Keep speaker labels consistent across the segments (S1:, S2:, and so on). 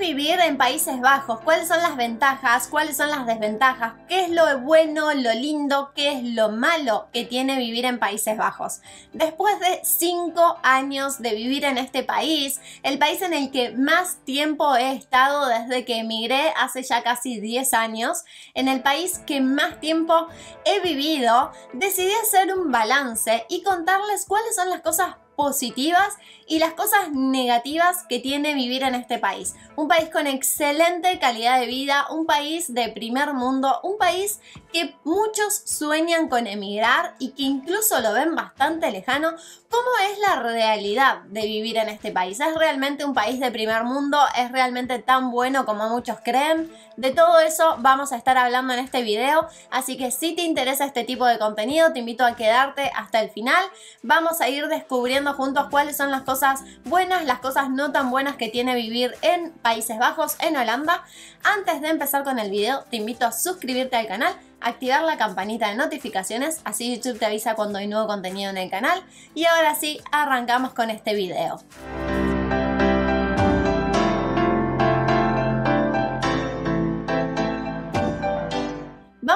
S1: vivir en Países Bajos? ¿Cuáles son las ventajas? ¿Cuáles son las desventajas? ¿Qué es lo bueno, lo lindo? ¿Qué es lo malo que tiene vivir en Países Bajos? Después de cinco años de vivir en este país, el país en el que más tiempo he estado desde que emigré hace ya casi 10 años, en el país que más tiempo he vivido, decidí hacer un balance y contarles cuáles son las cosas positivas y las cosas negativas que tiene vivir en este país. Un país con excelente calidad de vida, un país de primer mundo, un país que muchos sueñan con emigrar y que incluso lo ven bastante lejano. ¿Cómo es la realidad de vivir en este país? ¿Es realmente un país de primer mundo? ¿Es realmente tan bueno como muchos creen? De todo eso vamos a estar hablando en este video, así que si te interesa este tipo de contenido, te invito a quedarte hasta el final. Vamos a ir descubriendo juntos cuáles son las cosas cosas buenas, las cosas no tan buenas que tiene vivir en Países Bajos, en Holanda. Antes de empezar con el video, te invito a suscribirte al canal activar la campanita de notificaciones, así YouTube te avisa cuando hay nuevo contenido en el canal. Y ahora sí, arrancamos con este video.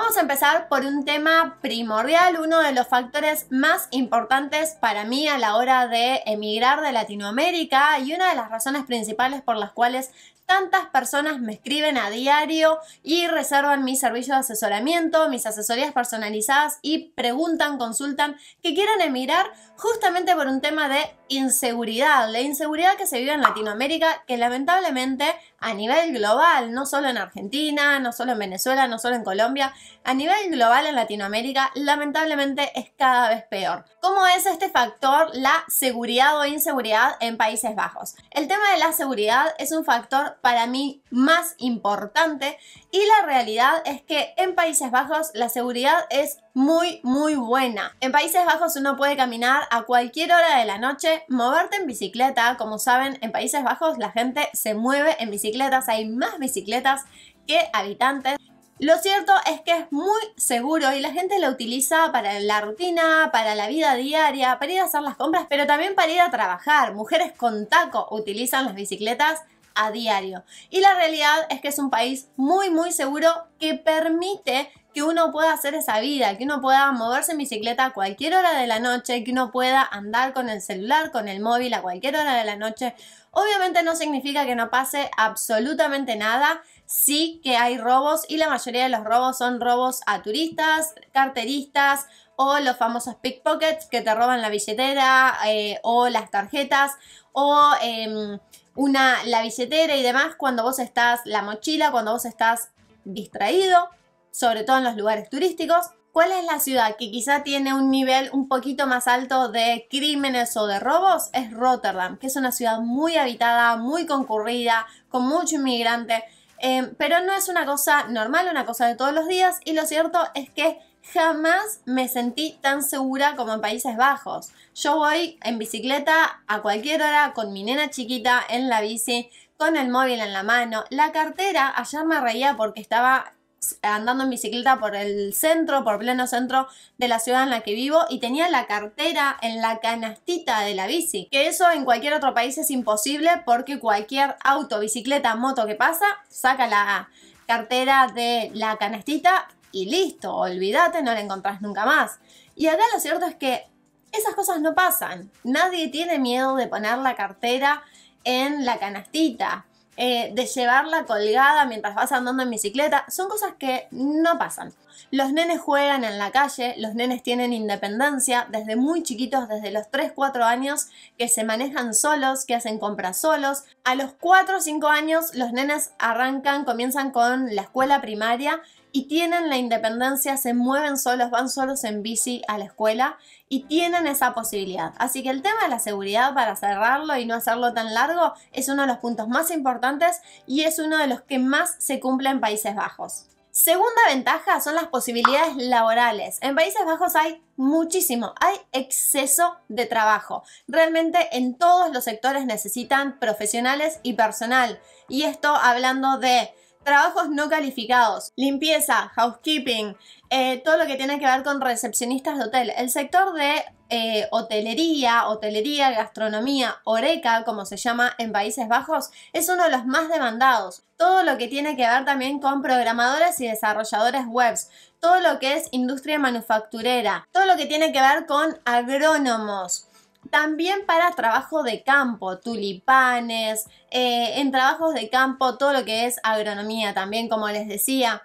S1: Vamos a empezar por un tema primordial, uno de los factores más importantes para mí a la hora de emigrar de Latinoamérica y una de las razones principales por las cuales tantas personas me escriben a diario y reservan mi servicio de asesoramiento, mis asesorías personalizadas y preguntan, consultan que quieran emigrar justamente por un tema de inseguridad, la inseguridad que se vive en Latinoamérica, que lamentablemente a nivel global, no solo en Argentina, no solo en Venezuela, no solo en Colombia, a nivel global en Latinoamérica, lamentablemente es cada vez peor. ¿Cómo es este factor, la seguridad o inseguridad en Países Bajos? El tema de la seguridad es un factor para mí más importante y la realidad es que en Países Bajos la seguridad es muy, muy buena. En Países Bajos uno puede caminar a cualquier hora de la noche, moverte en bicicleta. Como saben, en Países Bajos la gente se mueve en bicicletas, hay más bicicletas que habitantes. Lo cierto es que es muy seguro y la gente lo utiliza para la rutina, para la vida diaria, para ir a hacer las compras, pero también para ir a trabajar. Mujeres con taco utilizan las bicicletas a diario. Y la realidad es que es un país muy, muy seguro que permite que uno pueda hacer esa vida, que uno pueda moverse en bicicleta a cualquier hora de la noche, que uno pueda andar con el celular, con el móvil a cualquier hora de la noche. Obviamente no significa que no pase absolutamente nada, sí que hay robos y la mayoría de los robos son robos a turistas, carteristas o los famosos pickpockets que te roban la billetera eh, o las tarjetas o... Em, una, la billetera y demás cuando vos estás, la mochila, cuando vos estás distraído, sobre todo en los lugares turísticos. ¿Cuál es la ciudad que quizá tiene un nivel un poquito más alto de crímenes o de robos? Es Rotterdam, que es una ciudad muy habitada, muy concurrida, con mucho inmigrante, eh, pero no es una cosa normal, una cosa de todos los días y lo cierto es que jamás me sentí tan segura como en Países Bajos. Yo voy en bicicleta a cualquier hora con mi nena chiquita en la bici, con el móvil en la mano, la cartera, ayer me reía porque estaba andando en bicicleta por el centro, por pleno centro de la ciudad en la que vivo y tenía la cartera en la canastita de la bici. Que eso en cualquier otro país es imposible porque cualquier auto, bicicleta, moto que pasa, saca la cartera de la canastita y listo, olvídate, no la encontrás nunca más. Y acá lo cierto es que esas cosas no pasan. Nadie tiene miedo de poner la cartera en la canastita, eh, de llevarla colgada mientras vas andando en bicicleta. Son cosas que no pasan. Los nenes juegan en la calle, los nenes tienen independencia desde muy chiquitos, desde los 3, 4 años, que se manejan solos, que hacen compras solos. A los 4, 5 años los nenes arrancan, comienzan con la escuela primaria y tienen la independencia, se mueven solos, van solos en bici a la escuela y tienen esa posibilidad. Así que el tema de la seguridad para cerrarlo y no hacerlo tan largo es uno de los puntos más importantes y es uno de los que más se cumple en Países Bajos. Segunda ventaja son las posibilidades laborales. En Países Bajos hay muchísimo, hay exceso de trabajo. Realmente en todos los sectores necesitan profesionales y personal. Y esto hablando de Trabajos no calificados, limpieza, housekeeping, eh, todo lo que tiene que ver con recepcionistas de hotel. El sector de eh, hotelería, hotelería, gastronomía, oreca, como se llama en Países Bajos, es uno de los más demandados. Todo lo que tiene que ver también con programadores y desarrolladores webs, todo lo que es industria manufacturera, todo lo que tiene que ver con agrónomos también para trabajo de campo, tulipanes, eh, en trabajos de campo todo lo que es agronomía también, como les decía.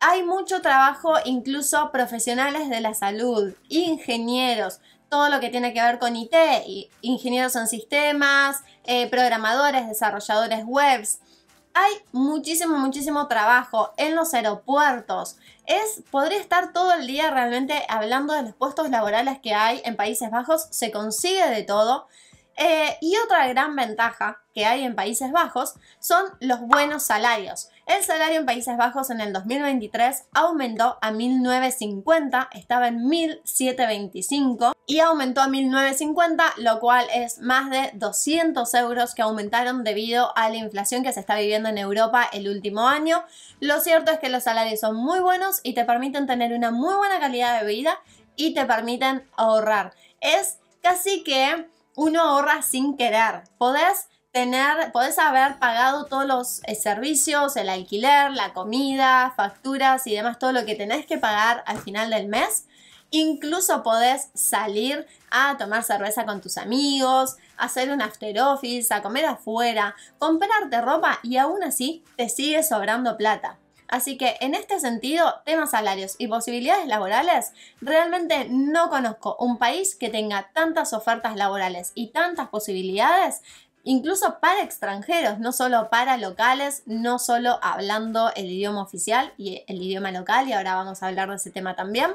S1: Hay mucho trabajo, incluso profesionales de la salud, ingenieros, todo lo que tiene que ver con IT, ingenieros en sistemas, eh, programadores, desarrolladores webs hay muchísimo, muchísimo trabajo en los aeropuertos. Es, podría estar todo el día realmente hablando de los puestos laborales que hay en Países Bajos, se consigue de todo. Eh, y otra gran ventaja que hay en Países Bajos son los buenos salarios. El salario en Países Bajos en el 2023 aumentó a 1950, estaba en 1725 y aumentó a 1950, lo cual es más de 200 euros que aumentaron debido a la inflación que se está viviendo en Europa el último año. Lo cierto es que los salarios son muy buenos y te permiten tener una muy buena calidad de vida y te permiten ahorrar. Es casi que uno ahorra sin querer. Podés tener, podés haber pagado todos los eh, servicios, el alquiler, la comida, facturas y demás, todo lo que tenés que pagar al final del mes. Incluso podés salir a tomar cerveza con tus amigos, hacer un after office, a comer afuera, comprarte ropa y aún así te sigue sobrando plata. Así que en este sentido, temas salarios y posibilidades laborales, realmente no conozco un país que tenga tantas ofertas laborales y tantas posibilidades incluso para extranjeros, no solo para locales, no solo hablando el idioma oficial y el idioma local, y ahora vamos a hablar de ese tema también.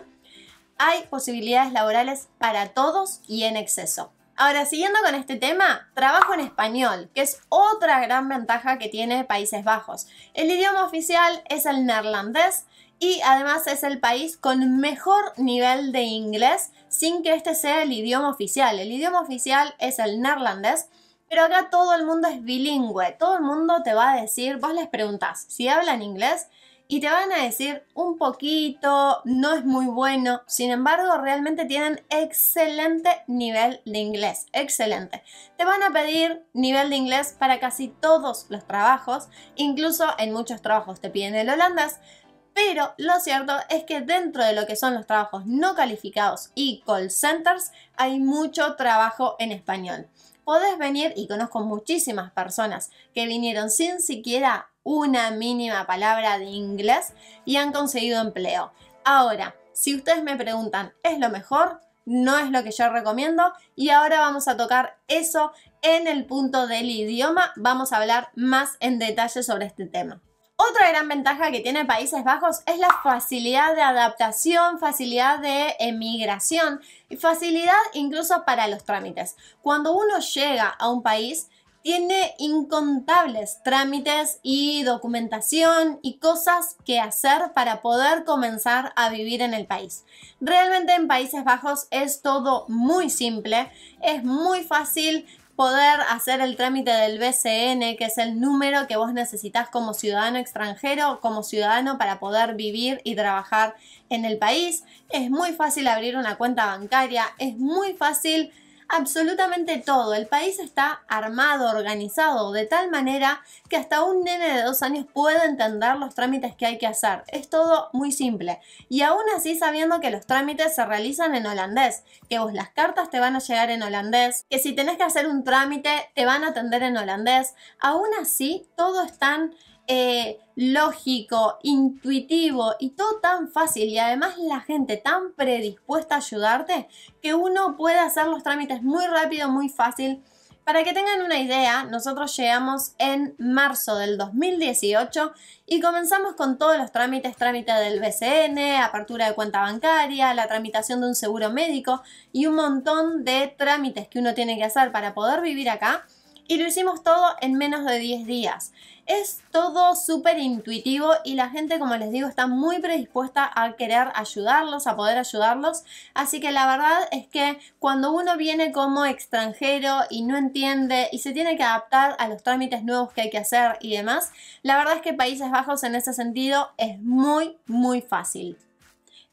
S1: Hay posibilidades laborales para todos y en exceso. Ahora, siguiendo con este tema, trabajo en español, que es otra gran ventaja que tiene Países Bajos. El idioma oficial es el neerlandés y además es el país con mejor nivel de inglés sin que este sea el idioma oficial. El idioma oficial es el neerlandés pero acá todo el mundo es bilingüe, todo el mundo te va a decir, vos les preguntás si hablan inglés y te van a decir un poquito, no es muy bueno, sin embargo realmente tienen excelente nivel de inglés, excelente. Te van a pedir nivel de inglés para casi todos los trabajos, incluso en muchos trabajos te piden el holandés, pero lo cierto es que dentro de lo que son los trabajos no calificados y call centers hay mucho trabajo en español podés venir, y conozco muchísimas personas que vinieron sin siquiera una mínima palabra de inglés y han conseguido empleo. Ahora, si ustedes me preguntan, ¿es lo mejor? No es lo que yo recomiendo y ahora vamos a tocar eso en el punto del idioma. Vamos a hablar más en detalle sobre este tema. Otra gran ventaja que tiene Países Bajos es la facilidad de adaptación, facilidad de emigración y facilidad incluso para los trámites. Cuando uno llega a un país, tiene incontables trámites y documentación y cosas que hacer para poder comenzar a vivir en el país. Realmente en Países Bajos es todo muy simple, es muy fácil, poder hacer el trámite del BCN, que es el número que vos necesitas como ciudadano extranjero, como ciudadano para poder vivir y trabajar en el país. Es muy fácil abrir una cuenta bancaria, es muy fácil absolutamente todo. El país está armado, organizado, de tal manera que hasta un nene de dos años puede entender los trámites que hay que hacer. Es todo muy simple. Y aún así sabiendo que los trámites se realizan en holandés, que vos las cartas te van a llegar en holandés, que si tenés que hacer un trámite te van a atender en holandés, aún así todo está eh, lógico, intuitivo y todo tan fácil y además la gente tan predispuesta a ayudarte que uno puede hacer los trámites muy rápido, muy fácil. Para que tengan una idea, nosotros llegamos en marzo del 2018 y comenzamos con todos los trámites, trámite del BCN, apertura de cuenta bancaria, la tramitación de un seguro médico y un montón de trámites que uno tiene que hacer para poder vivir acá y lo hicimos todo en menos de 10 días. Es todo súper intuitivo y la gente, como les digo, está muy predispuesta a querer ayudarlos, a poder ayudarlos. Así que la verdad es que cuando uno viene como extranjero y no entiende y se tiene que adaptar a los trámites nuevos que hay que hacer y demás, la verdad es que Países Bajos en ese sentido es muy, muy fácil.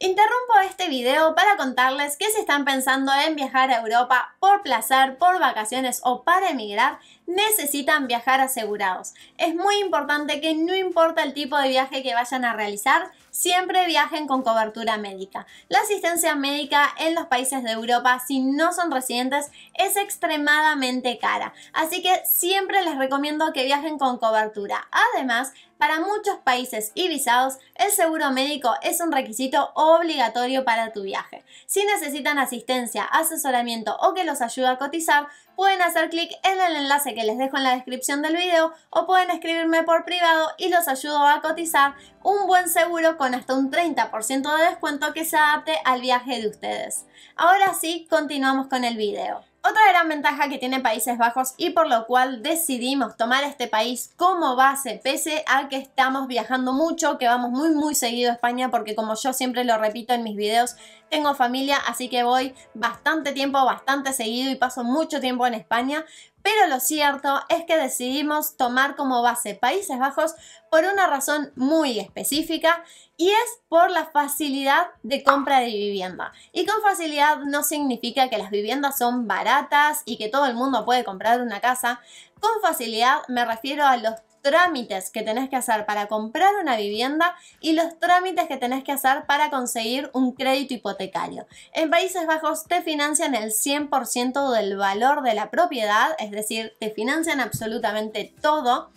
S1: Interrumpo este video para contarles que si están pensando en viajar a Europa por placer, por vacaciones o para emigrar, necesitan viajar asegurados. Es muy importante que no importa el tipo de viaje que vayan a realizar, siempre viajen con cobertura médica. La asistencia médica en los países de Europa, si no son residentes, es extremadamente cara, así que siempre les recomiendo que viajen con cobertura. Además, para muchos países y visados, el seguro médico es un requisito obligatorio para tu viaje. Si necesitan asistencia, asesoramiento o que los ayude a cotizar, pueden hacer clic en el enlace que les dejo en la descripción del video o pueden escribirme por privado y los ayudo a cotizar un buen seguro con hasta un 30% de descuento que se adapte al viaje de ustedes. Ahora sí, continuamos con el video. Otra gran ventaja que tiene Países Bajos y por lo cual decidimos tomar este país como base, pese a que estamos viajando mucho, que vamos muy muy seguido a España, porque como yo siempre lo repito en mis videos, tengo familia, así que voy bastante tiempo, bastante seguido y paso mucho tiempo en España, pero lo cierto es que decidimos tomar como base Países Bajos por una razón muy específica y es por la facilidad de compra de vivienda. Y con facilidad no significa que las viviendas son baratas y que todo el mundo puede comprar una casa. Con facilidad me refiero a los trámites que tenés que hacer para comprar una vivienda y los trámites que tenés que hacer para conseguir un crédito hipotecario. En Países Bajos te financian el 100% del valor de la propiedad, es decir, te financian absolutamente todo.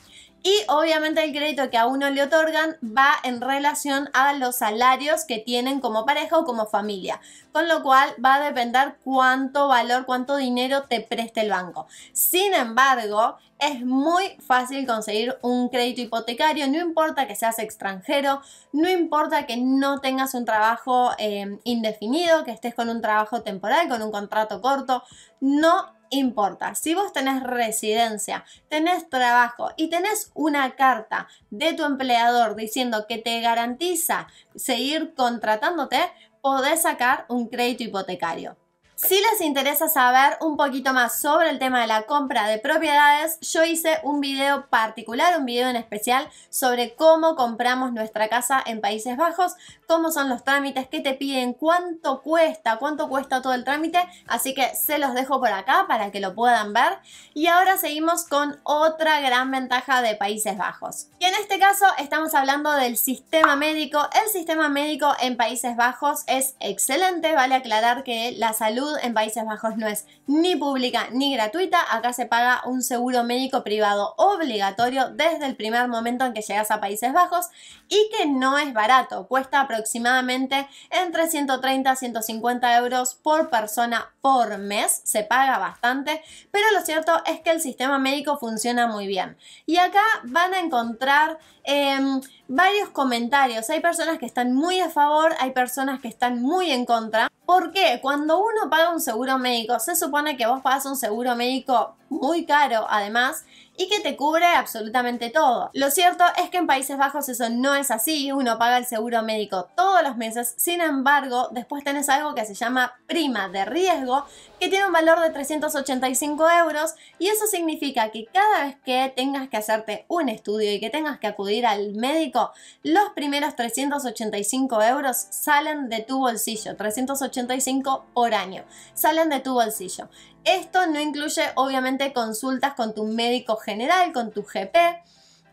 S1: Y obviamente el crédito que a uno le otorgan va en relación a los salarios que tienen como pareja o como familia, con lo cual va a depender cuánto valor, cuánto dinero te preste el banco. Sin embargo, es muy fácil conseguir un crédito hipotecario, no importa que seas extranjero, no importa que no tengas un trabajo eh, indefinido, que estés con un trabajo temporal, con un contrato corto, no importa. Si vos tenés residencia, tenés trabajo y tenés una carta de tu empleador diciendo que te garantiza seguir contratándote, podés sacar un crédito hipotecario. Si les interesa saber un poquito más sobre el tema de la compra de propiedades, yo hice un video particular, un video en especial sobre cómo compramos nuestra casa en Países Bajos, cómo son los trámites, qué te piden, cuánto cuesta, cuánto cuesta todo el trámite, así que se los dejo por acá para que lo puedan ver. Y ahora seguimos con otra gran ventaja de Países Bajos. Y en este caso estamos hablando del sistema médico. El sistema médico en Países Bajos es excelente, vale aclarar que la salud en Países Bajos no es ni pública ni gratuita. Acá se paga un seguro médico privado obligatorio desde el primer momento en que llegas a Países Bajos y que no es barato. Cuesta aproximadamente entre 130 a 150 euros por persona por mes. Se paga bastante, pero lo cierto es que el sistema médico funciona muy bien. Y acá van a encontrar em, varios comentarios. Hay personas que están muy a favor, hay personas que están muy en contra. ¿Por qué? Cuando uno paga un seguro médico. Se supone que vos pagas un seguro médico muy caro además y que te cubre absolutamente todo. Lo cierto es que en Países Bajos eso no es así, uno paga el seguro médico todos los meses, sin embargo, después tenés algo que se llama prima de riesgo, que tiene un valor de 385 euros y eso significa que cada vez que tengas que hacerte un estudio y que tengas que acudir al médico, los primeros 385 euros salen de tu bolsillo, 385 por año, salen de tu bolsillo. Esto no incluye obviamente consultas con tu médico general, con tu GP.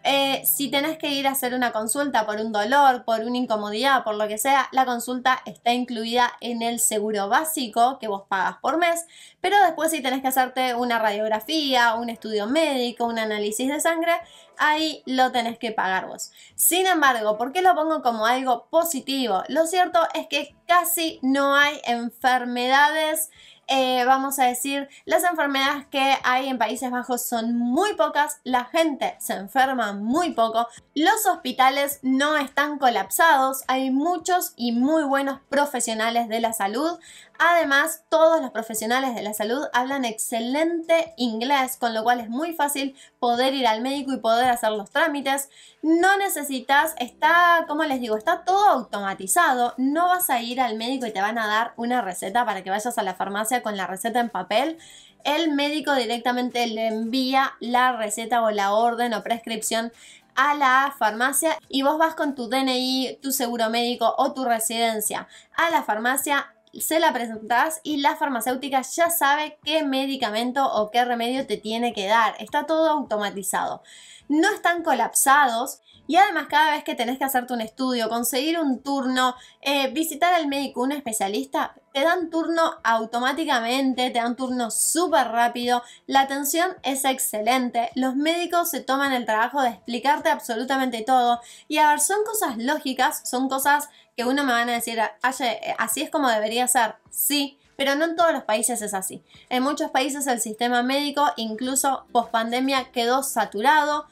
S1: Eh, si tenés que ir a hacer una consulta por un dolor, por una incomodidad, por lo que sea, la consulta está incluida en el seguro básico que vos pagas por mes, pero después si tenés que hacerte una radiografía, un estudio médico, un análisis de sangre, ahí lo tenés que pagar vos. Sin embargo, ¿por qué lo pongo como algo positivo? Lo cierto es que casi no hay enfermedades eh, vamos a decir, las enfermedades que hay en Países Bajos son muy pocas, la gente se enferma muy poco, los hospitales no están colapsados, hay muchos y muy buenos profesionales de la salud, Además, todos los profesionales de la salud hablan excelente inglés, con lo cual es muy fácil poder ir al médico y poder hacer los trámites. No necesitas, está, como les digo, está todo automatizado. No vas a ir al médico y te van a dar una receta para que vayas a la farmacia con la receta en papel. El médico directamente le envía la receta o la orden o prescripción a la farmacia y vos vas con tu DNI, tu seguro médico o tu residencia a la farmacia, se la presentás y la farmacéutica ya sabe qué medicamento o qué remedio te tiene que dar. Está todo automatizado. No están colapsados y además cada vez que tenés que hacerte un estudio, conseguir un turno, eh, visitar al médico, un especialista, te dan turno automáticamente, te dan turno súper rápido, la atención es excelente, los médicos se toman el trabajo de explicarte absolutamente todo. Y a ver, son cosas lógicas, son cosas que uno me van a decir, eh, así es como debería ser, sí, pero no en todos los países es así. En muchos países el sistema médico, incluso post pandemia, quedó saturado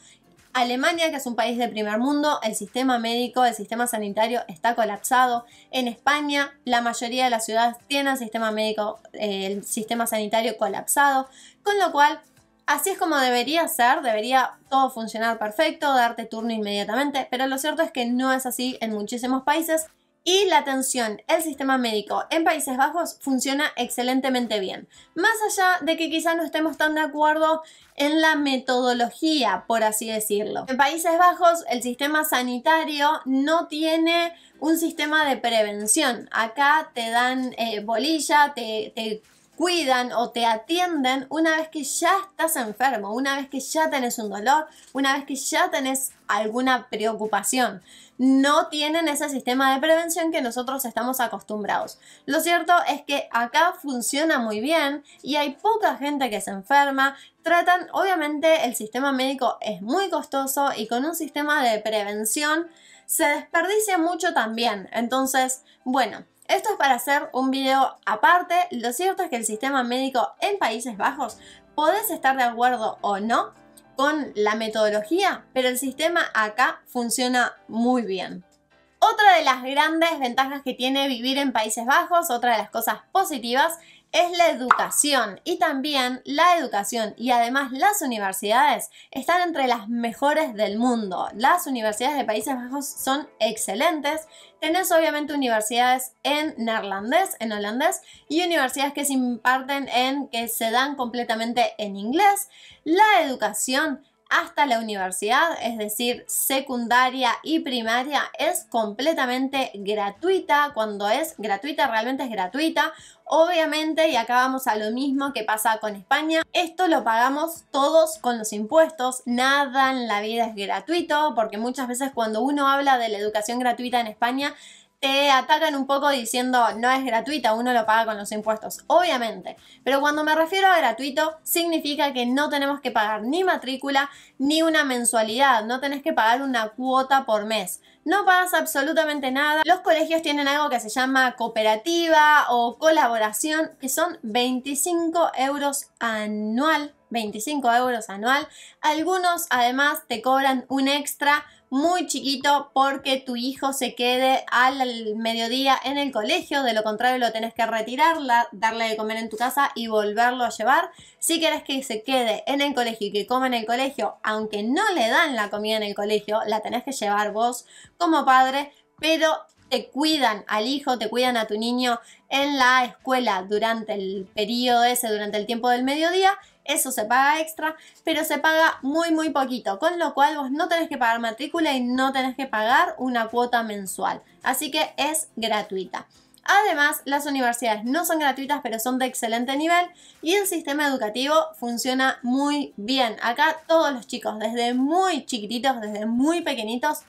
S1: Alemania, que es un país de primer mundo, el sistema médico, el sistema sanitario está colapsado. En España, la mayoría de las ciudades tienen el sistema médico, eh, el sistema sanitario colapsado, con lo cual Así es como debería ser, debería todo funcionar perfecto, darte turno inmediatamente, pero lo cierto es que no es así en muchísimos países y la atención, el sistema médico en Países Bajos funciona excelentemente bien. Más allá de que quizás no estemos tan de acuerdo en la metodología, por así decirlo. En Países Bajos el sistema sanitario no tiene un sistema de prevención. Acá te dan eh, bolilla, te cuidan o te atienden una vez que ya estás enfermo, una vez que ya tenés un dolor, una vez que ya tenés alguna preocupación. No tienen ese sistema de prevención que nosotros estamos acostumbrados. Lo cierto es que acá funciona muy bien y hay poca gente que se enferma. Tratan, obviamente el sistema médico es muy costoso y con un sistema de prevención se desperdicia mucho también. Entonces, bueno, esto es para hacer un video aparte. Lo cierto es que el sistema médico en Países Bajos podés estar de acuerdo o no con la metodología, pero el sistema acá funciona muy bien. Otra de las grandes ventajas que tiene vivir en Países Bajos, otra de las cosas positivas, es la educación y también la educación y además las universidades están entre las mejores del mundo. Las universidades de Países Bajos son excelentes. Tenés obviamente universidades en neerlandés, en holandés y universidades que se imparten en que se dan completamente en inglés. La educación hasta la universidad, es decir, secundaria y primaria, es completamente gratuita. Cuando es gratuita, realmente es gratuita. Obviamente, y acá vamos a lo mismo que pasa con España, esto lo pagamos todos con los impuestos, nada en la vida es gratuito, porque muchas veces cuando uno habla de la educación gratuita en España, te atacan un poco diciendo no es gratuita, uno lo paga con los impuestos, obviamente. Pero cuando me refiero a gratuito, significa que no tenemos que pagar ni matrícula ni una mensualidad, no tenés que pagar una cuota por mes. No pagas absolutamente nada. Los colegios tienen algo que se llama cooperativa o colaboración, que son 25 euros anual 25 euros anual. Algunos además te cobran un extra muy chiquito porque tu hijo se quede al mediodía en el colegio, de lo contrario lo tenés que retirar, darle de comer en tu casa y volverlo a llevar. Si querés que se quede en el colegio y que coma en el colegio, aunque no le dan la comida en el colegio, la tenés que llevar vos como padre, pero te cuidan al hijo, te cuidan a tu niño en la escuela durante el periodo ese, durante el tiempo del mediodía eso se paga extra, pero se paga muy muy poquito, con lo cual vos no tenés que pagar matrícula y no tenés que pagar una cuota mensual, así que es gratuita. Además, las universidades no son gratuitas, pero son de excelente nivel y el sistema educativo funciona muy bien. Acá todos los chicos, desde muy chiquititos, desde muy pequeñitos,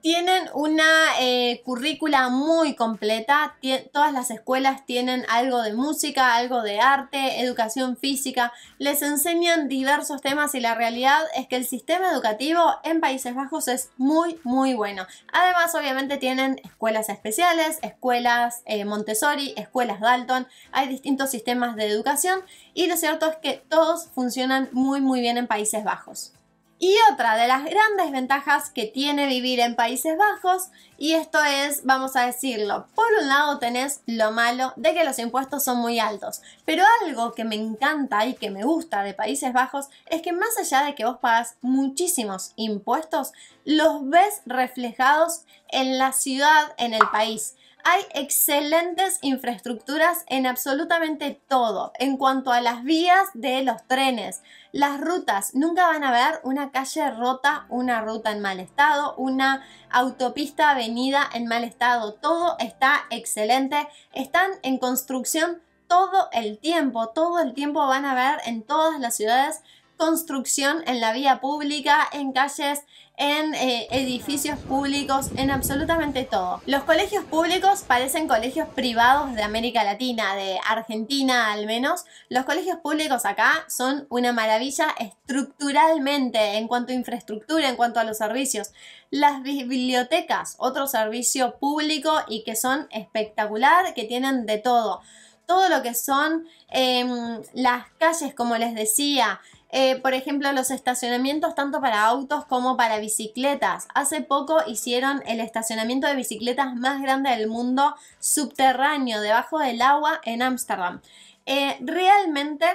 S1: tienen una eh, currícula muy completa, todas las escuelas tienen algo de música, algo de arte, educación física, les enseñan diversos temas y la realidad es que el sistema educativo en Países Bajos es muy, muy bueno. Además, obviamente tienen escuelas especiales, escuelas eh, Montessori, escuelas Dalton, hay distintos sistemas de educación y lo cierto es que todos funcionan muy, muy bien en Países Bajos. Y otra de las grandes ventajas que tiene vivir en Países Bajos, y esto es, vamos a decirlo, por un lado tenés lo malo de que los impuestos son muy altos, pero algo que me encanta y que me gusta de Países Bajos es que más allá de que vos pagas muchísimos impuestos, los ves reflejados en la ciudad, en el país hay excelentes infraestructuras en absolutamente todo, en cuanto a las vías de los trenes, las rutas, nunca van a ver una calle rota, una ruta en mal estado, una autopista, avenida en mal estado. Todo está excelente, están en construcción todo el tiempo, todo el tiempo van a ver en todas las ciudades construcción en la vía pública, en calles en eh, edificios públicos, en absolutamente todo. Los colegios públicos parecen colegios privados de América Latina, de Argentina al menos. Los colegios públicos acá son una maravilla estructuralmente en cuanto a infraestructura, en cuanto a los servicios. Las bibliotecas, otro servicio público y que son espectacular, que tienen de todo. Todo lo que son em, las calles, como les decía, eh, por ejemplo, los estacionamientos tanto para autos como para bicicletas. Hace poco hicieron el estacionamiento de bicicletas más grande del mundo subterráneo, debajo del agua, en Ámsterdam. Eh, realmente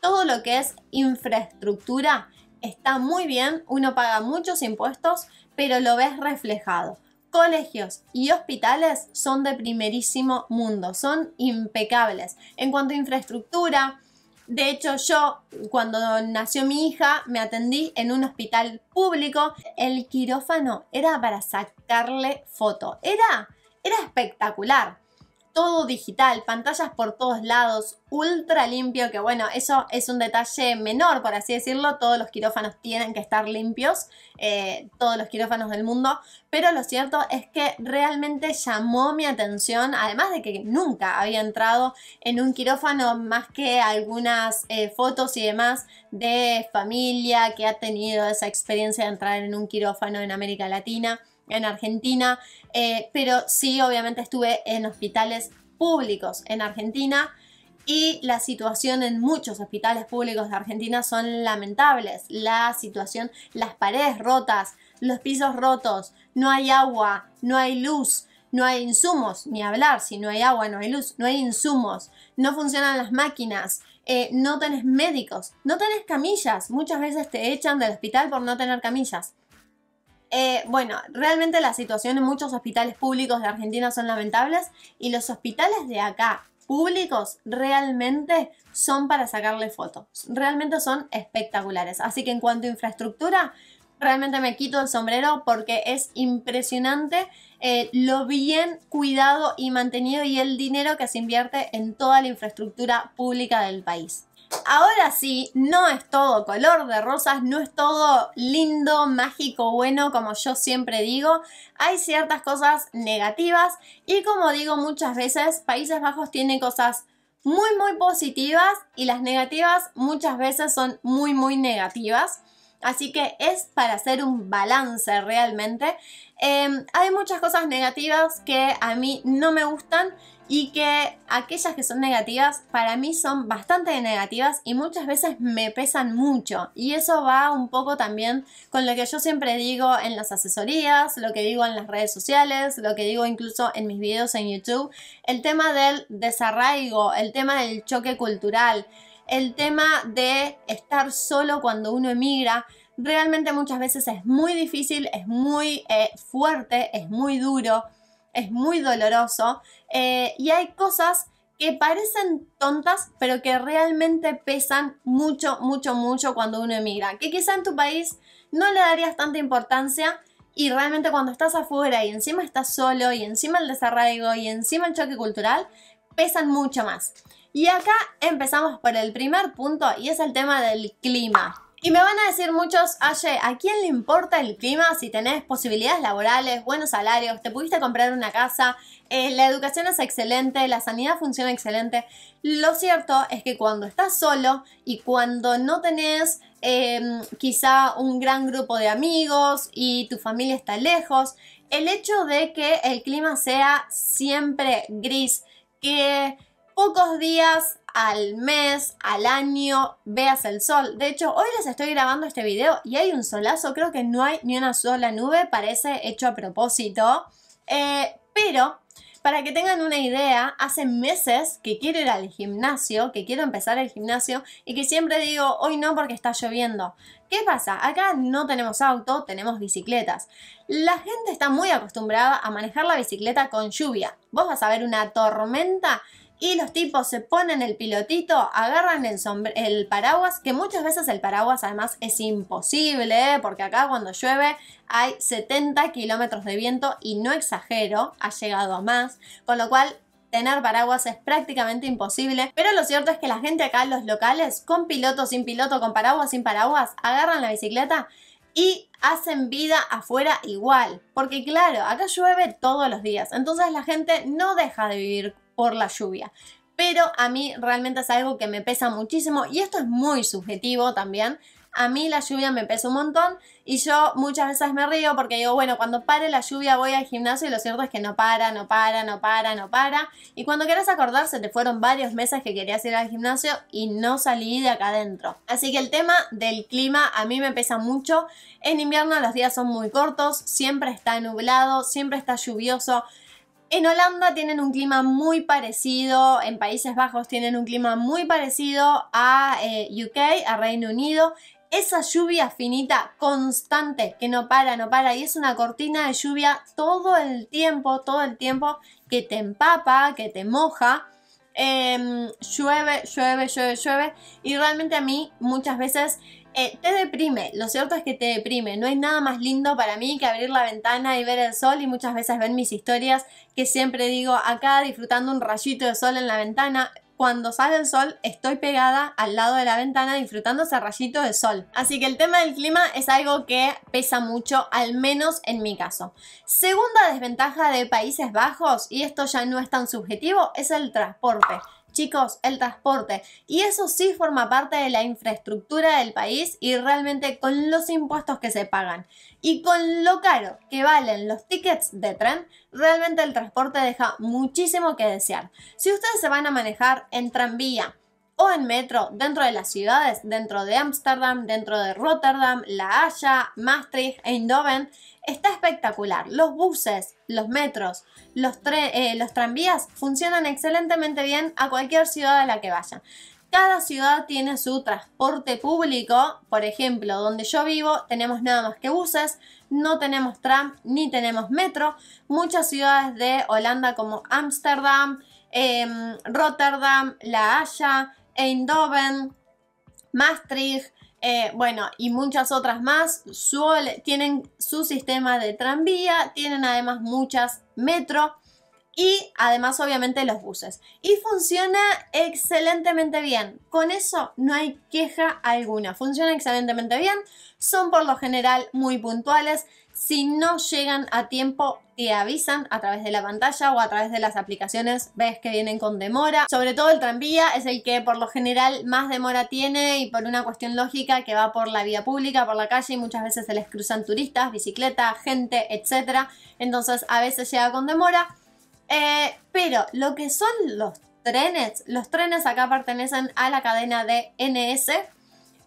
S1: todo lo que es infraestructura está muy bien, uno paga muchos impuestos, pero lo ves reflejado. Colegios y hospitales son de primerísimo mundo, son impecables. En cuanto a infraestructura, de hecho, yo cuando nació mi hija me atendí en un hospital público. El quirófano era para sacarle foto. Era, era espectacular todo digital, pantallas por todos lados, ultra limpio, que bueno, eso es un detalle menor, por así decirlo, todos los quirófanos tienen que estar limpios, eh, todos los quirófanos del mundo, pero lo cierto es que realmente llamó mi atención, además de que nunca había entrado en un quirófano más que algunas eh, fotos y demás de familia que ha tenido esa experiencia de entrar en un quirófano en América Latina en Argentina, eh, pero sí, obviamente estuve en hospitales públicos en Argentina y la situación en muchos hospitales públicos de Argentina son lamentables. La situación, las paredes rotas, los pisos rotos, no hay agua, no hay luz, no hay insumos, ni hablar, si no hay agua, no hay luz, no hay insumos, no funcionan las máquinas, eh, no tenés médicos, no tenés camillas, muchas veces te echan del hospital por no tener camillas. Eh, bueno, realmente la situación en muchos hospitales públicos de Argentina son lamentables y los hospitales de acá públicos realmente son para sacarle fotos, realmente son espectaculares. Así que en cuanto a infraestructura, realmente me quito el sombrero porque es impresionante eh, lo bien cuidado y mantenido y el dinero que se invierte en toda la infraestructura pública del país. Ahora sí, no es todo color de rosas, no es todo lindo, mágico, bueno, como yo siempre digo. Hay ciertas cosas negativas y como digo muchas veces, Países Bajos tiene cosas muy, muy positivas y las negativas muchas veces son muy, muy negativas. Así que es para hacer un balance realmente. Em, hay muchas cosas negativas que a mí no me gustan y que aquellas que son negativas para mí son bastante negativas y muchas veces me pesan mucho. Y eso va un poco también con lo que yo siempre digo en las asesorías, lo que digo en las redes sociales, lo que digo incluso en mis videos en YouTube, el tema del desarraigo, el tema del choque cultural el tema de estar solo cuando uno emigra. Realmente muchas veces es muy difícil, es muy eh, fuerte, es muy duro, es muy doloroso eh, y hay cosas que parecen tontas, pero que realmente pesan mucho, mucho, mucho cuando uno emigra. Que quizá en tu país no le darías tanta importancia y realmente cuando estás afuera y encima estás solo y encima el desarraigo y encima el choque cultural, pesan mucho más. Y acá empezamos por el primer punto y es el tema del clima. Y me van a decir muchos, Aye, ¿a quién le importa el clima si tenés posibilidades laborales, buenos salarios, te pudiste comprar una casa, eh, la educación es excelente, la sanidad funciona excelente? Lo cierto es que cuando estás solo y cuando no tenés em, quizá un gran grupo de amigos y tu familia está lejos, el hecho de que el clima sea siempre gris, que pocos días al mes, al año, veas el sol. De hecho, hoy les estoy grabando este video y hay un solazo, creo que no hay ni una sola nube, parece hecho a propósito. Eh, pero, para que tengan una idea, hace meses que quiero ir al gimnasio, que quiero empezar el gimnasio y que siempre digo, hoy no porque está lloviendo. ¿Qué pasa? Acá no tenemos auto, tenemos bicicletas. La gente está muy acostumbrada a manejar la bicicleta con lluvia. Vos vas a ver una tormenta y los tipos se ponen el pilotito, agarran el, paraguas, que muchas veces el paraguas además es imposible, ¿eh? porque acá cuando llueve hay 70 kilómetros de viento y no exagero, ha llegado a más, con lo cual tener paraguas es prácticamente imposible, pero lo cierto es que la gente acá los locales, con piloto, sin piloto, con paraguas, sin paraguas, agarran la bicicleta y hacen vida afuera igual, porque claro, acá llueve todos los días, entonces la gente no deja de vivir por la lluvia. Pero a mí realmente es algo que me pesa muchísimo y esto es muy subjetivo también. A mí la lluvia me pesa un montón y yo muchas veces me río porque digo, bueno, cuando pare la lluvia voy al gimnasio y lo cierto es que no para, no para, no para, no para. Y cuando querés acordarse te fueron varios meses que querías ir al gimnasio y no salí de acá adentro. Así que el tema del clima a mí me pesa mucho. En invierno los días son muy cortos, siempre está nublado, siempre está lluvioso. En Holanda tienen un clima muy parecido, en Países Bajos tienen un clima muy parecido a eh, UK, a Reino Unido. Esa lluvia finita, constante, que no para, no para, y es una cortina de lluvia todo el tiempo, todo el tiempo, que te empapa, que te moja. Em, llueve, llueve, llueve, llueve. Y realmente a mí muchas veces eh, te deprime, lo cierto es que te deprime. No hay nada más lindo para mí que abrir la ventana y ver el sol y muchas veces ven mis historias que siempre digo acá disfrutando un rayito de sol en la ventana. Cuando sale el sol estoy pegada al lado de la ventana disfrutando ese rayito de sol. Así que el tema del clima es algo que pesa mucho, al menos en mi caso. Segunda desventaja de Países Bajos, y esto ya no es tan subjetivo, es el transporte. Chicos, el transporte. Y eso sí forma parte de la infraestructura del país y realmente con los impuestos que se pagan y con lo caro que valen los tickets de tren, realmente el transporte deja muchísimo que desear. Si ustedes se van a manejar en tranvía, o en metro dentro de las ciudades, dentro de Ámsterdam, dentro de Rotterdam, La Haya, Maastricht, Eindhoven. Está espectacular. Los buses, los metros, los, eh, los tranvías funcionan excelentemente bien a cualquier ciudad a la que vayan. Cada ciudad tiene su transporte público. Por ejemplo, donde yo vivo tenemos nada más que buses, no tenemos tram ni tenemos metro. Muchas ciudades de Holanda como Ámsterdam, em, Rotterdam, La Haya, Eindhoven, Maastricht, eh, bueno, y muchas otras más, tienen su sistema de tranvía, tienen además muchas metro y además obviamente los buses. Y funciona excelentemente bien, con eso no hay queja alguna, funciona excelentemente bien, son por lo general muy puntuales, si no llegan a tiempo, te avisan a través de la pantalla o a través de las aplicaciones, ves que vienen con demora. Sobre todo el tranvía es el que por lo general más demora tiene y por una cuestión lógica que va por la vía pública, por la calle y muchas veces se les cruzan turistas, bicicleta, gente, etc. Entonces a veces llega con demora. Eh, pero lo que son los trenes, los trenes acá pertenecen a la cadena de NS,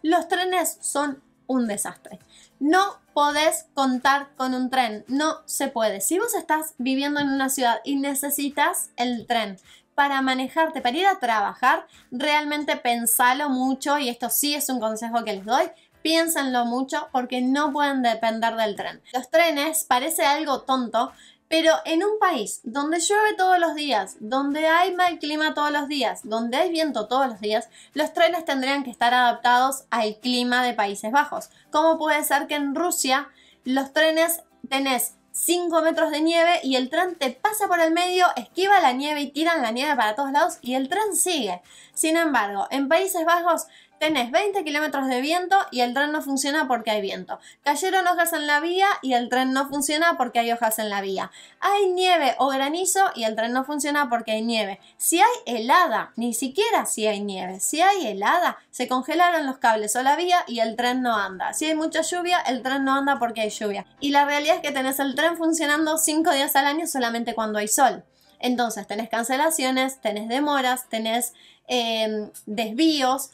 S1: los trenes son un desastre. No podés contar con un tren, no se puede. Si vos estás viviendo en una ciudad y necesitas el tren para manejarte, para ir a trabajar, realmente pensalo mucho y esto sí es un consejo que les doy. Piénsenlo mucho porque no pueden depender del tren. Los trenes parece algo tonto, pero en un país donde llueve todos los días, donde hay mal clima todos los días, donde hay viento todos los días, los trenes tendrían que estar adaptados al clima de Países Bajos. ¿Cómo puede ser que en Rusia los trenes tenés 5 metros de nieve y el tren te pasa por el medio, esquiva la nieve y tiran la nieve para todos lados y el tren sigue. Sin embargo, en Países Bajos Tenés 20 kilómetros de viento y el tren no funciona porque hay viento. Cayeron hojas en la vía y el tren no funciona porque hay hojas en la vía. Hay nieve o granizo y el tren no funciona porque hay nieve. Si hay helada, ni siquiera si hay nieve, si hay helada, se congelaron los cables o la vía y el tren no anda. Si hay mucha lluvia, el tren no anda porque hay lluvia. Y la realidad es que tenés el tren funcionando 5 días al año solamente cuando hay sol. Entonces tenés cancelaciones, tenés demoras, tenés eh, desvíos,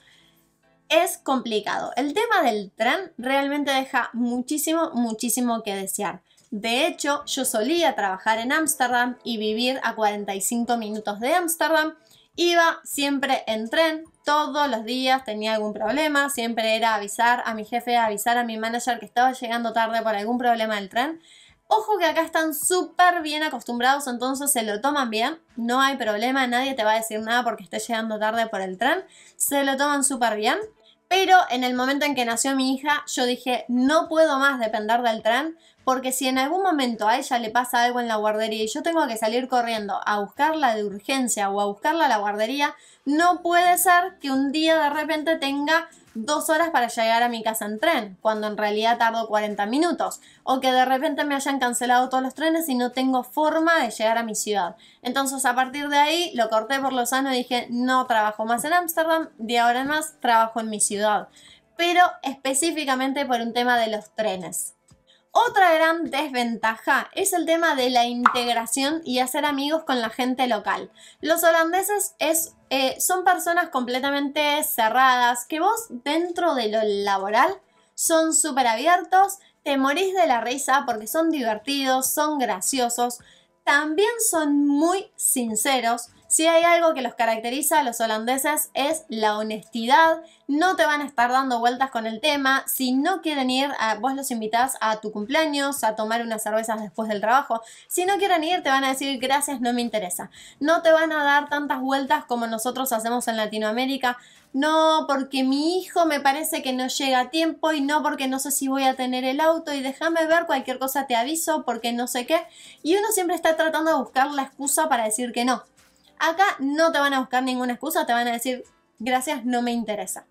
S1: es complicado. El tema del tren realmente deja muchísimo, muchísimo que desear. De hecho, yo solía trabajar en Ámsterdam y vivir a 45 minutos de Ámsterdam. Iba siempre en tren, todos los días tenía algún problema, siempre era avisar a mi jefe, avisar a mi manager que estaba llegando tarde por algún problema del tren. Ojo que acá están súper bien acostumbrados, entonces se lo toman bien, no hay problema, nadie te va a decir nada porque esté llegando tarde por el tren, se lo toman súper bien. Pero en el momento en que nació mi hija, yo dije, no puedo más depender del tren, porque si en algún momento a ella le pasa algo en la guardería y yo tengo que salir corriendo a buscarla de urgencia o a buscarla a la guardería, no puede ser que un día de repente tenga dos horas para llegar a mi casa en tren, cuando en realidad tardo 40 minutos, o que de repente me hayan cancelado todos los trenes y no tengo forma de llegar a mi ciudad. Entonces a partir de ahí lo corté por lo sano y dije, no trabajo más en Ámsterdam, de ahora en más trabajo en mi ciudad, pero específicamente por un tema de los trenes. Otra gran desventaja es el tema de la integración y hacer amigos con la gente local. Los holandeses es, eh, son personas completamente cerradas, que vos dentro de lo laboral son súper abiertos, te morís de la risa porque son divertidos, son graciosos, también son muy sinceros, si hay algo que los caracteriza a los holandeses es la honestidad, no te van a estar dando vueltas con el tema, si no quieren ir, a, ah, vos los invitás a tu cumpleaños, a tomar unas cervezas después del trabajo, si no quieren ir te van a decir gracias, no me interesa, no te van a dar tantas vueltas como nosotros hacemos en Latinoamérica, no porque mi hijo me parece que no llega a tiempo y no porque no sé si voy a tener el auto y déjame ver cualquier cosa te aviso porque no sé qué y uno siempre está tratando de buscar la excusa para decir que no Acá no te van a buscar ninguna excusa, te van a decir, gracias, no me interesa.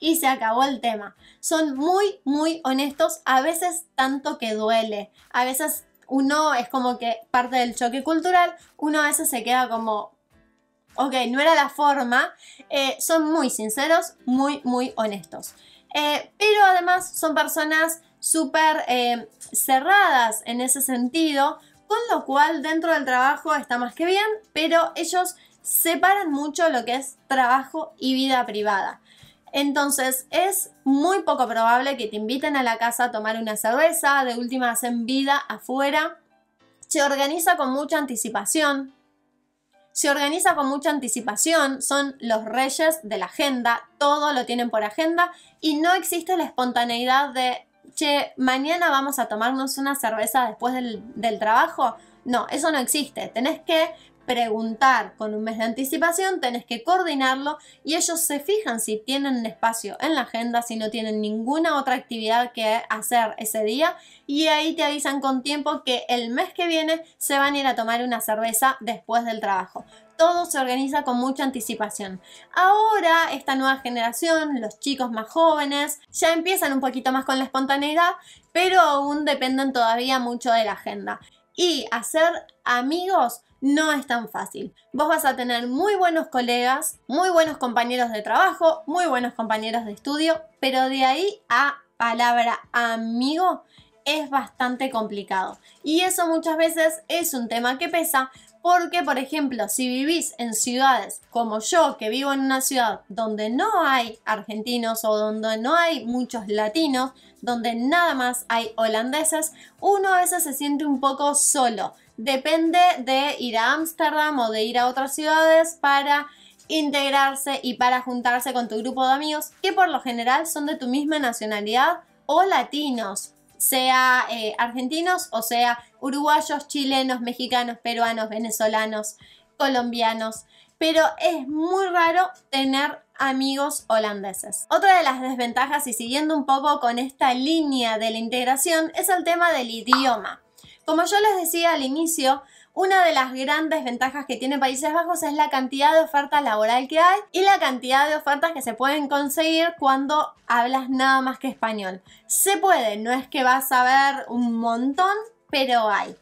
S1: Y se acabó el tema. Son muy, muy honestos, a veces tanto que duele, a veces uno es como que parte del choque cultural, uno a veces se queda como, ok, no era la forma, eh, son muy sinceros, muy, muy honestos. Eh, pero además son personas súper eh, cerradas en ese sentido, con lo cual, dentro del trabajo está más que bien, pero ellos separan mucho lo que es trabajo y vida privada. Entonces es muy poco probable que te inviten a la casa a tomar una cerveza, de última hacen vida afuera. Se organiza con mucha anticipación. Se organiza con mucha anticipación, son los reyes de la agenda, todo lo tienen por agenda y no existe la espontaneidad de che, mañana vamos a tomarnos una cerveza después del, trabajo. No, eso no existe. Tenés que preguntar con un mes de anticipación, tenés que coordinarlo y ellos se fijan si tienen espacio en la agenda, si no tienen ninguna otra actividad que hacer ese día y ahí te avisan con tiempo que el mes que viene se van a ir a tomar una cerveza después del trabajo todo se organiza con mucha anticipación. Ahora, esta nueva generación, los chicos más jóvenes, ya empiezan un poquito más con la espontaneidad, pero aún dependen todavía mucho de la agenda. Y hacer amigos no es tan fácil. Vos vas a tener muy buenos colegas, muy buenos compañeros de trabajo, muy buenos compañeros de estudio, pero de ahí a palabra amigo es bastante complicado. Y eso muchas veces es un tema que pesa porque, por ejemplo, si vivís en ciudades como yo, que vivo en una ciudad donde no hay argentinos o donde no hay muchos latinos, donde nada más hay holandeses, uno a veces se siente un poco solo. Depende de ir a Ámsterdam o de ir a otras ciudades para integrarse y para juntarse con tu grupo de amigos que por lo general son de tu misma nacionalidad o latinos sea eh, argentinos o sea uruguayos, chilenos, mexicanos, peruanos, venezolanos, colombianos, pero es muy raro tener amigos holandeses. Otra de las desventajas y siguiendo un poco con esta línea de la integración es el tema del idioma. Como yo les decía al inicio, una de las grandes ventajas que tiene Países Bajos es la cantidad de oferta laboral que hay y la cantidad de ofertas que se pueden conseguir cuando hablas nada más que español. Se puede, no es que vas a ver un montón, pero hay.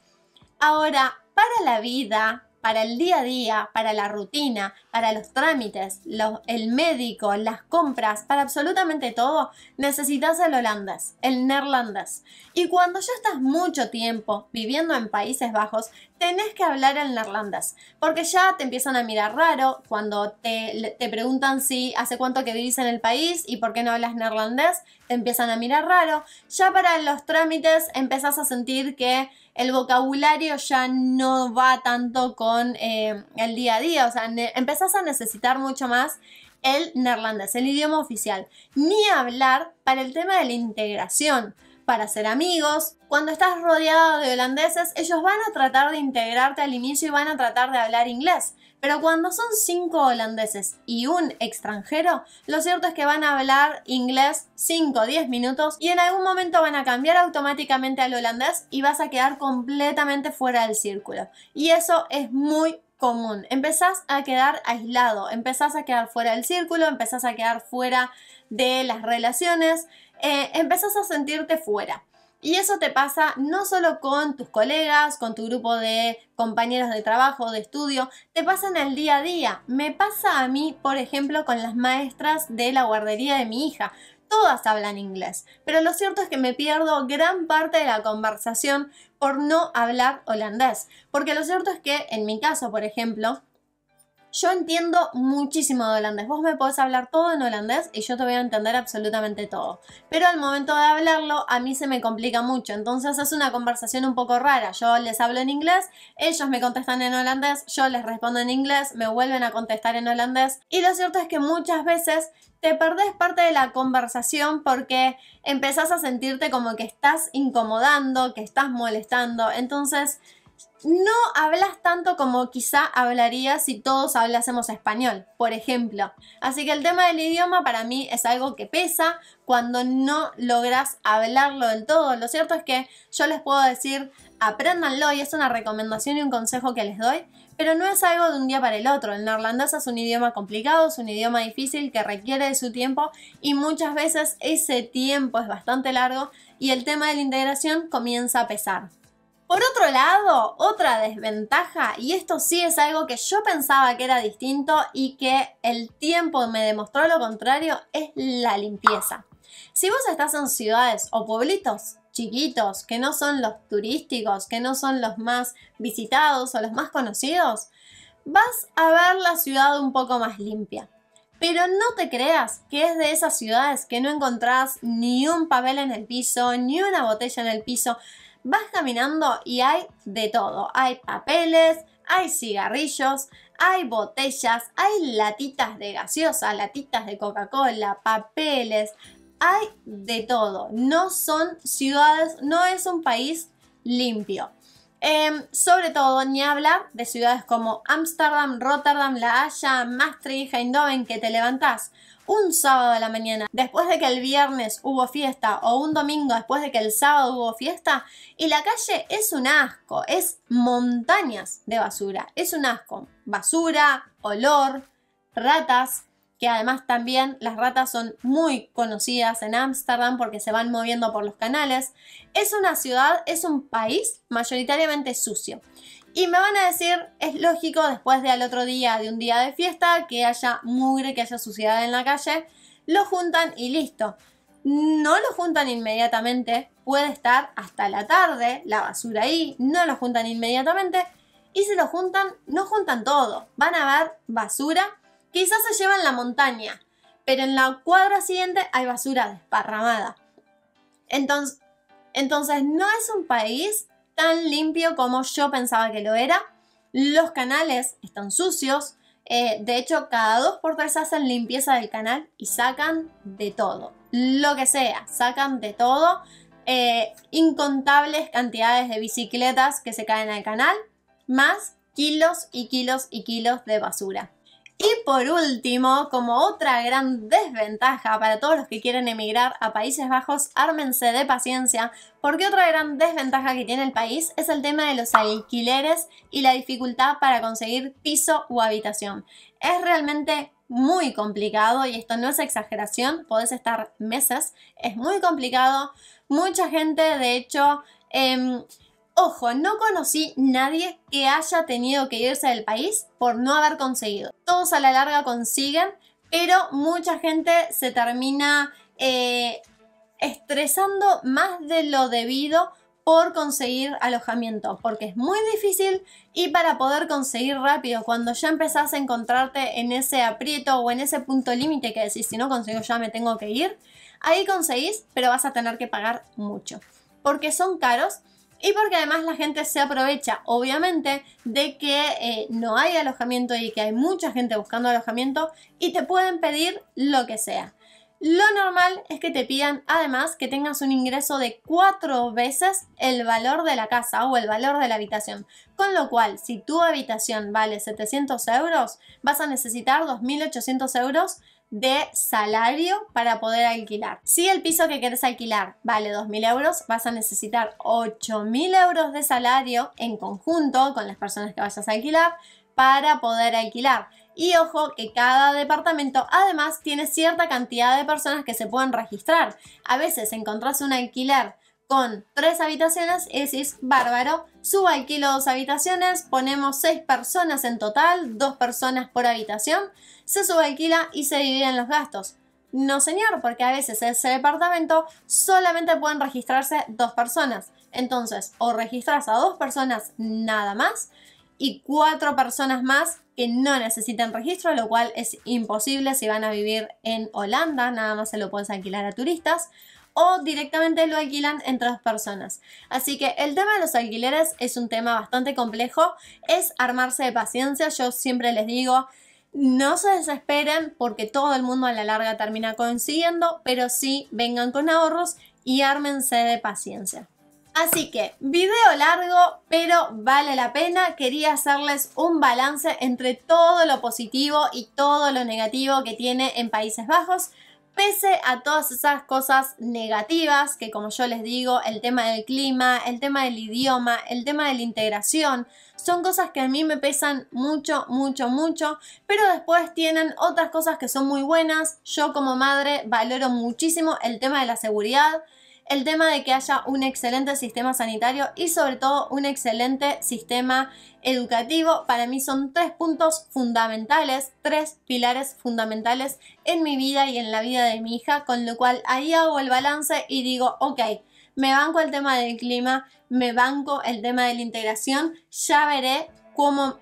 S1: Ahora, para la vida, para el día a día, para la rutina, para los trámites, el médico, las compras, para absolutamente todo, necesitas el holandés, el neerlandés. Y cuando ya estás mucho tiempo viviendo en Países Bajos, tenés que hablar el neerlandés, porque ya te empiezan a mirar raro cuando te, te preguntan si hace cuánto que vivís en el país y por qué no hablas neerlandés, te empiezan a mirar raro. Ya para los trámites empezás a sentir que el vocabulario ya no va tanto con eh, el día a día, o sea, empezás a necesitar mucho más el neerlandés, el idioma oficial, ni hablar para el tema de la integración, para ser amigos. Cuando estás rodeado de holandeses, ellos van a tratar de integrarte al inicio y van a tratar de hablar inglés. Pero cuando son cinco holandeses y un extranjero, lo cierto es que van a hablar inglés 5 o 10 minutos y en algún momento van a cambiar automáticamente al holandés y vas a quedar completamente fuera del círculo. Y eso es muy común. Empezás a quedar aislado, empezás a quedar fuera del círculo, empezás a quedar fuera de las relaciones, eh, empezás a sentirte fuera. Y eso te pasa no solo con tus colegas, con tu grupo de compañeros de trabajo, de estudio, te pasa en el día a día. Me pasa a mí, por ejemplo, con las maestras de la guardería de mi hija. Todas hablan inglés, pero lo cierto es que me pierdo gran parte de la conversación por no hablar holandés. Porque lo cierto es que en mi caso, por ejemplo, yo entiendo muchísimo de holandés. Vos me podés hablar todo en holandés y yo te voy a entender absolutamente todo. Pero al momento de hablarlo, a mí se me complica mucho. Entonces es una conversación un poco rara. Yo les hablo en inglés, ellos me contestan en holandés, yo les respondo en inglés, me vuelven a contestar en holandés. Y lo cierto es que muchas veces te perdés parte de la conversación porque empezás a sentirte como que estás incomodando, que estás molestando. Entonces no hablas tanto como quizá hablarías si todos hablásemos español, por ejemplo. Así que el tema del idioma para mí es algo que pesa cuando no logras hablarlo del todo. Lo cierto es que yo les puedo decir, apréndanlo y es una recomendación y un consejo que les doy, pero no es algo de un día para el otro. El neerlandés es un idioma complicado, es un idioma difícil que requiere de su tiempo y muchas veces ese tiempo es bastante largo y el tema de la integración comienza a pesar. Por otro lado, otra desventaja, y esto sí es algo que yo pensaba que era distinto y que el tiempo me demostró lo contrario, es la limpieza. Si vos estás en ciudades o pueblitos chiquitos, que no son los turísticos, que no son los más visitados o los más conocidos, vas a ver la ciudad un poco más limpia. Pero no te creas que es de esas ciudades que no encontrás ni un papel en el piso, ni una botella en el piso. Vas caminando y hay de todo. Hay papeles, hay cigarrillos, hay botellas, hay latitas de gaseosa, latitas de Coca-Cola, papeles, hay de todo. No son ciudades, no es un país limpio. Em, sobre todo, ni habla de ciudades como Ámsterdam, Rotterdam, La Haya, Maastricht, Eindhoven, que te levantás un sábado de la mañana, después de que el viernes hubo fiesta o un domingo después de que el sábado hubo fiesta y la calle es un asco, es montañas de basura, es un asco, basura, olor, ratas, que además también las ratas son muy conocidas en Ámsterdam porque se van moviendo por los canales. Es una ciudad, es un país mayoritariamente sucio. Y me van a decir, es lógico después del otro día, de un día de fiesta, que haya mugre, que haya suciedad en la calle, lo juntan y listo. No lo juntan inmediatamente, puede estar hasta la tarde la basura ahí, no lo juntan inmediatamente y si lo juntan, no juntan todo, van a ver basura, quizás se lleva en la montaña, pero en la cuadra siguiente hay basura desparramada. Entonces, entonces no es un país tan limpio como yo pensaba que lo era. Los canales están sucios. Eh, de hecho, cada dos por tres hacen limpieza del canal y sacan de todo. Lo que sea, sacan de todo. Eh, incontables cantidades de bicicletas que se caen al canal, más kilos y kilos y kilos de basura. Y por último, como otra gran desventaja para todos los que quieren emigrar a Países Bajos, ármense de paciencia, porque otra gran desventaja que tiene el país es el tema de los alquileres y la dificultad para conseguir piso o habitación. Es realmente muy complicado y esto no es exageración, podés estar meses, es muy complicado. Mucha gente, de hecho, em, Ojo, no conocí nadie que haya tenido que irse del país por no haber conseguido. Todos a la larga consiguen, pero mucha gente se termina eh, estresando más de lo debido por conseguir alojamiento, porque es muy difícil y para poder conseguir rápido, cuando ya empezás a encontrarte en ese aprieto o en ese punto límite que decís, si no consigo ya me tengo que ir, ahí conseguís, pero vas a tener que pagar mucho, porque son caros y porque además la gente se aprovecha, obviamente, de que eh, no hay alojamiento y que hay mucha gente buscando alojamiento y te pueden pedir lo que sea. Lo normal es que te pidan además que tengas un ingreso de cuatro veces el valor de la casa o el valor de la habitación. Con lo cual, si tu habitación vale 700 euros, vas a necesitar 2.800 euros de salario para poder alquilar. Si el piso que quieres alquilar vale 2.000 euros, vas a necesitar 8.000 euros de salario en conjunto con las personas que vayas a alquilar para poder alquilar. Y ojo que cada departamento además tiene cierta cantidad de personas que se pueden registrar. A veces encontrás un alquiler con tres habitaciones, ese es bárbaro. Subalquilo dos habitaciones, ponemos seis personas en total, dos personas por habitación. Se subalquila y se dividen los gastos. No señor, porque a veces ese departamento solamente pueden registrarse dos personas. Entonces, o registras a dos personas nada más y cuatro personas más que no necesitan registro, lo cual es imposible si van a vivir en Holanda, nada más se lo puedes alquilar a turistas o directamente lo alquilan entre dos personas. Así que el tema de los alquileres es un tema bastante complejo, es armarse de paciencia, yo siempre les digo, no se desesperen porque todo el mundo a la larga termina consiguiendo, pero sí vengan con ahorros y ármense de paciencia. Así que, video largo, pero vale la pena. Quería hacerles un balance entre todo lo positivo y todo lo negativo que tiene en Países Bajos pese a todas esas cosas negativas que como yo les digo, el tema del clima, el tema del idioma, el tema de la integración, son cosas que a mí me pesan mucho, mucho, mucho, pero después tienen otras cosas que son muy buenas. Yo como madre valoro muchísimo el tema de la seguridad, el tema de que haya un excelente sistema sanitario y sobre todo un excelente sistema educativo. Para mí son tres puntos fundamentales, tres pilares fundamentales en mi vida y en la vida de mi hija, con lo cual ahí hago el balance y digo, ok, me banco el tema del clima, me banco el tema de la integración, ya veré cómo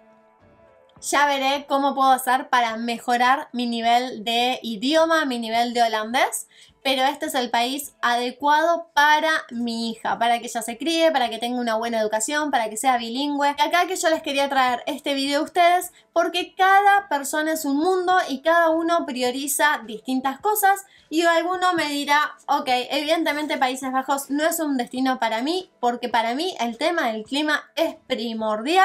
S1: ya veré cómo puedo hacer para mejorar mi nivel de idioma, mi nivel de holandés pero este es el país adecuado para mi hija, para que ella se críe, para que tenga una buena educación, para que sea bilingüe. Y acá que yo les quería traer este video a ustedes porque cada persona es un mundo y cada uno prioriza distintas cosas y alguno me dirá, ok, evidentemente Países Bajos no es un destino para mí porque para mí el tema del clima es primordial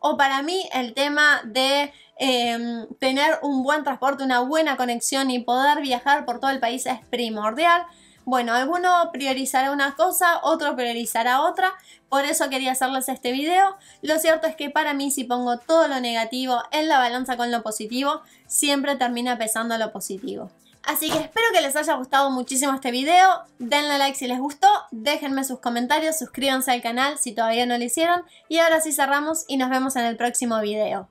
S1: o para mí el tema de em, tener un buen transporte, una buena conexión y poder viajar por todo el país es primordial. Bueno, alguno priorizará una cosa, otro priorizará otra, por eso quería hacerles este video. Lo cierto es que para mí si pongo todo lo negativo en la balanza con lo positivo, siempre termina pesando lo positivo. Así que espero que les haya gustado muchísimo este video, denle like si les gustó, déjenme sus comentarios, suscríbanse al canal si todavía no lo hicieron y ahora sí cerramos y nos vemos en el próximo video.